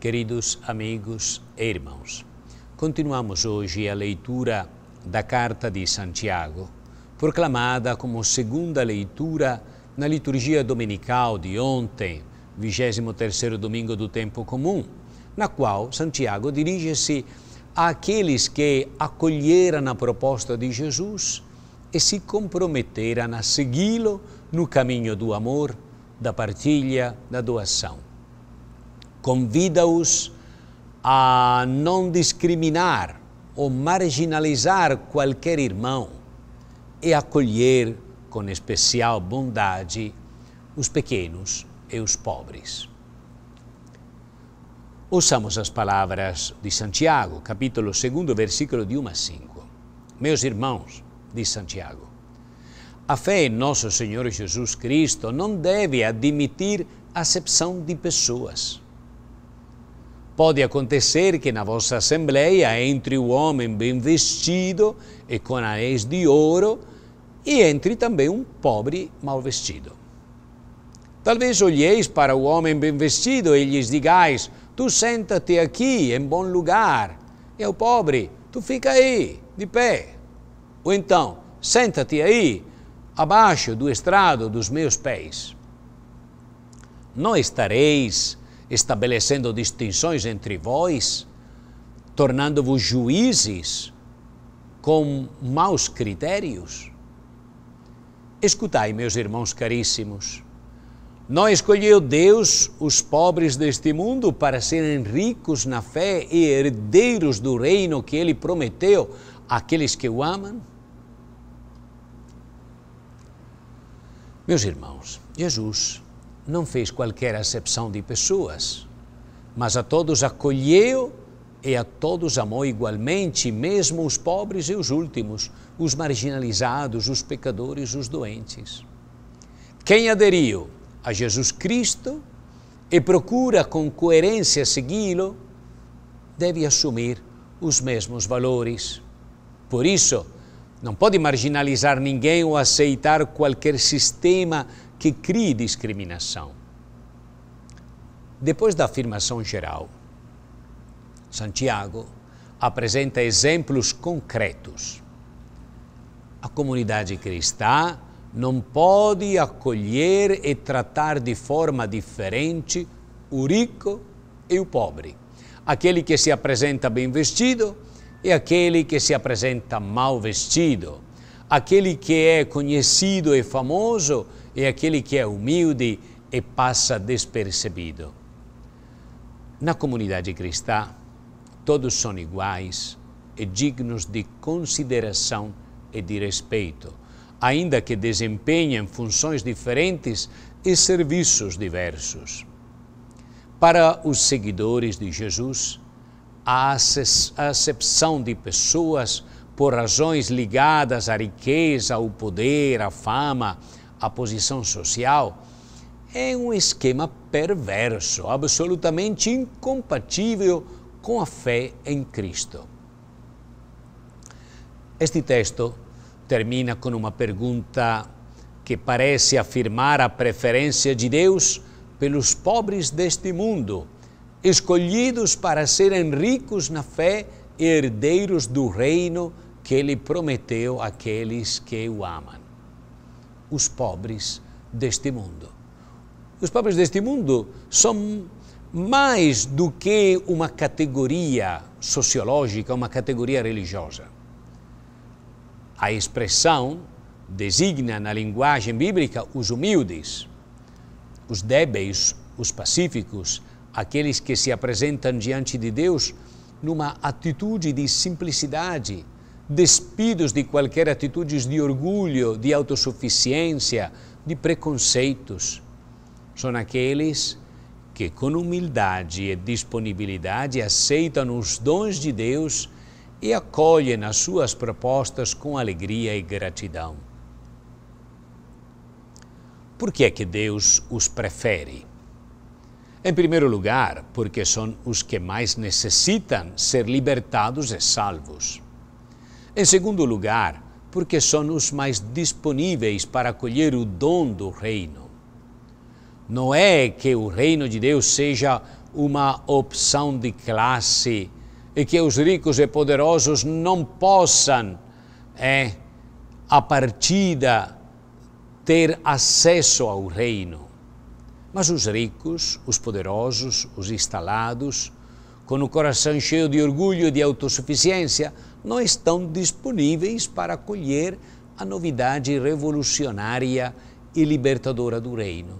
Queridos amigos e irmãos, continuamos hoje a leitura da Carta de Santiago, proclamada como segunda leitura na liturgia dominical de ontem, 23 domingo do tempo comum, na qual Santiago dirige-se àqueles que acolheram a proposta de Jesus e se comprometeram a segui-lo no caminho do amor, da partilha, da doação. Convida-os a não discriminar ou marginalizar qualquer irmão e acolher com especial bondade os pequenos e os pobres. Ouçamos as palavras de Santiago, capítulo 2, versículo de 1 a 5. Meus irmãos, diz Santiago, a fé em nosso Senhor Jesus Cristo não deve admitir acepção de pessoas. Pode acontecer que na vossa assembleia entre o homem bem vestido e com anéis de ouro e entre também um pobre mal vestido. Talvez olheis para o homem bem vestido e lhes digais: Tu senta-te aqui em bom lugar, e o pobre, tu fica aí, de pé. Ou então, senta-te aí, abaixo do estrado dos meus pés. Não estareis estabelecendo distinções entre vós, tornando-vos juízes com maus critérios? Escutai, meus irmãos caríssimos, não escolheu Deus os pobres deste mundo para serem ricos na fé e herdeiros do reino que Ele prometeu àqueles que o amam? Meus irmãos, Jesus não fez qualquer acepção de pessoas, mas a todos acolheu e a todos amou igualmente, mesmo os pobres e os últimos, os marginalizados, os pecadores, os doentes. Quem aderiu a Jesus Cristo e procura com coerência segui-lo, deve assumir os mesmos valores. Por isso, não pode marginalizar ninguém ou aceitar qualquer sistema que crie discriminação. Depois da afirmação geral, Santiago apresenta exemplos concretos. A comunidade cristã não pode acolher e tratar de forma diferente o rico e o pobre, aquele que se apresenta bem vestido e aquele que se apresenta mal vestido, aquele que é conhecido e famoso é aquele que é humilde e passa despercebido. Na comunidade cristã, todos são iguais e dignos de consideração e de respeito, ainda que desempenhem funções diferentes e serviços diversos. Para os seguidores de Jesus, a acepção de pessoas por razões ligadas à riqueza, ao poder, à fama, a posição social, é um esquema perverso, absolutamente incompatível com a fé em Cristo. Este texto termina com uma pergunta que parece afirmar a preferência de Deus pelos pobres deste mundo, escolhidos para serem ricos na fé e herdeiros do reino que Ele prometeu àqueles que o amam os pobres deste mundo. Os pobres deste mundo são mais do que uma categoria sociológica, uma categoria religiosa. A expressão designa na linguagem bíblica os humildes, os débeis, os pacíficos, aqueles que se apresentam diante de Deus numa atitude de simplicidade, despidos de qualquer atitude de orgulho, de autossuficiência, de preconceitos. São aqueles que, com humildade e disponibilidade, aceitam os dons de Deus e acolhem as suas propostas com alegria e gratidão. Por que é que Deus os prefere? Em primeiro lugar, porque são os que mais necessitam ser libertados e salvos. Em segundo lugar, porque são os mais disponíveis para acolher o dom do reino. Não é que o reino de Deus seja uma opção de classe e que os ricos e poderosos não possam, é, a partida, ter acesso ao reino. Mas os ricos, os poderosos, os instalados, com o coração cheio de orgulho e de autossuficiência, não estão disponíveis para acolher a novidade revolucionária e libertadora do reino.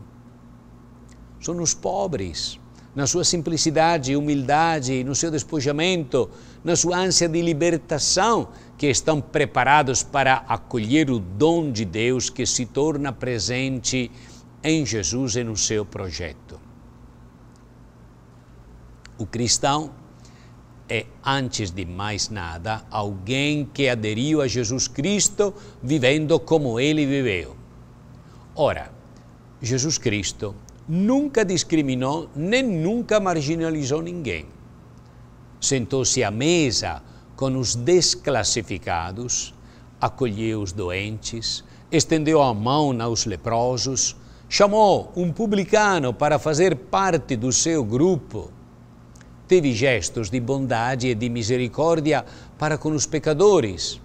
São os pobres, na sua simplicidade e humildade, no seu despojamento, na sua ânsia de libertação, que estão preparados para acolher o dom de Deus que se torna presente em Jesus e no seu projeto. O cristão é, antes de mais nada, alguém que aderiu a Jesus Cristo vivendo como ele viveu. Ora, Jesus Cristo nunca discriminou nem nunca marginalizou ninguém. Sentou-se à mesa com os desclassificados, acolheu os doentes, estendeu a mão aos leprosos, chamou um publicano para fazer parte do seu grupo teve gestos de bondade e de misericórdia para com os pecadores.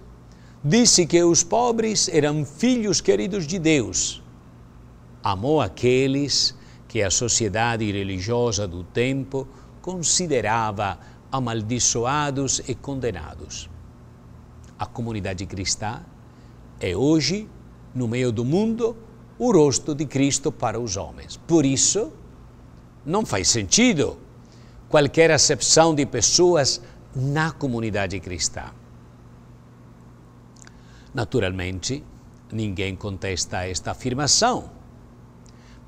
Disse que os pobres eram filhos queridos de Deus. Amou aqueles que a sociedade religiosa do tempo considerava amaldiçoados e condenados. A comunidade cristã é hoje, no meio do mundo, o rosto de Cristo para os homens. Por isso, não faz sentido qualquer acepção de pessoas na comunidade cristã. Naturalmente, ninguém contesta esta afirmação,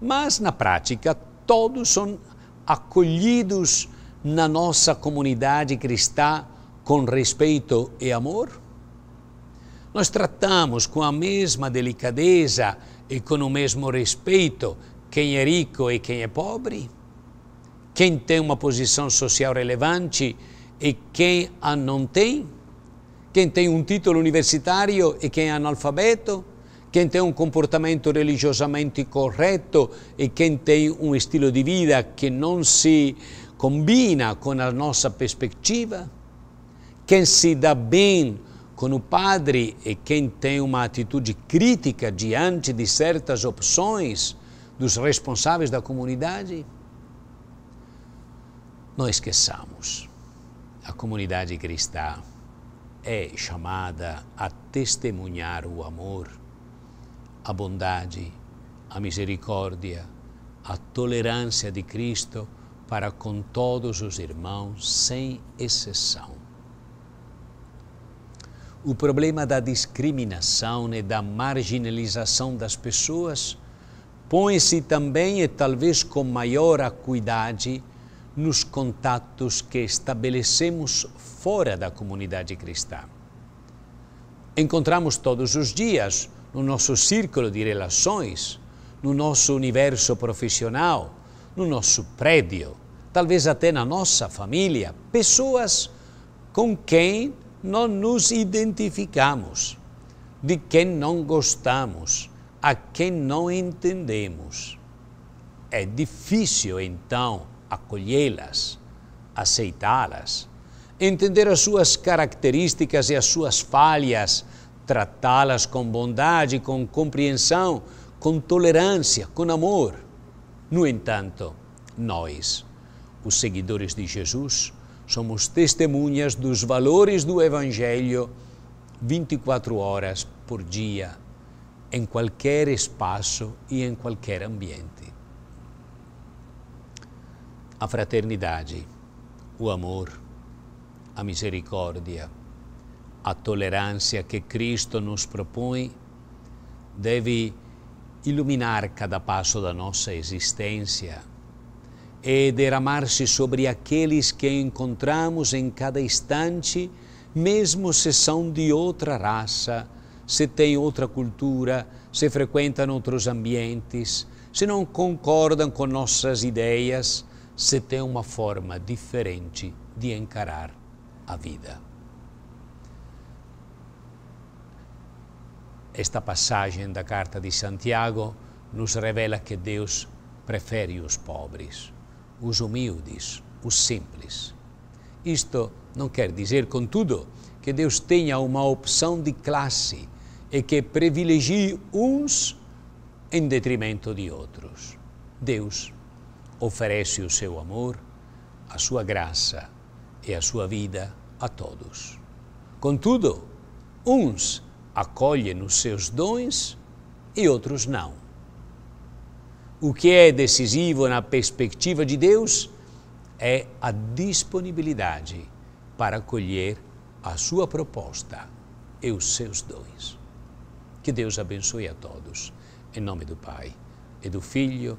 mas na prática todos são acolhidos na nossa comunidade cristã com respeito e amor? Nós tratamos com a mesma delicadeza e com o mesmo respeito quem é rico e quem é pobre? quem tem uma posição social relevante e quem a não tem, quem tem um título universitário e quem é analfabeto, quem tem um comportamento religiosamente correto e quem tem um estilo de vida que não se combina com a nossa perspectiva, quem se dá bem com o padre e quem tem uma atitude crítica diante de certas opções dos responsáveis da comunidade. Não esqueçamos, a comunidade cristã é chamada a testemunhar o amor, a bondade, a misericórdia, a tolerância de Cristo para com todos os irmãos, sem exceção. O problema da discriminação e da marginalização das pessoas põe-se também, e talvez com maior acuidade, nos contatos que estabelecemos fora da comunidade cristã. Encontramos todos os dias no nosso círculo de relações, no nosso universo profissional, no nosso prédio, talvez até na nossa família, pessoas com quem não nos identificamos, de quem não gostamos, a quem não entendemos. É difícil, então, acolhê-las, aceitá-las, entender as suas características e as suas falhas, tratá-las com bondade, com compreensão, com tolerância, com amor. No entanto, nós, os seguidores de Jesus, somos testemunhas dos valores do Evangelho 24 horas por dia, em qualquer espaço e em qualquer ambiente a fraternidade, o amor, a misericórdia, a tolerância que Cristo nos propõe deve iluminar cada passo da nossa existência e derramar-se sobre aqueles que encontramos em cada instante, mesmo se são de outra raça, se têm outra cultura, se frequentam outros ambientes, se não concordam com nossas ideias, se tem uma forma diferente de encarar a vida. Esta passagem da carta de Santiago nos revela que Deus prefere os pobres, os humildes, os simples. Isto não quer dizer, contudo, que Deus tenha uma opção de classe e que privilegie uns em detrimento de outros. Deus oferece o seu amor, a sua graça e a sua vida a todos. Contudo, uns acolhem os seus dons e outros não. O que é decisivo na perspectiva de Deus é a disponibilidade para acolher a sua proposta e os seus dons. Que Deus abençoe a todos. Em nome do Pai e do Filho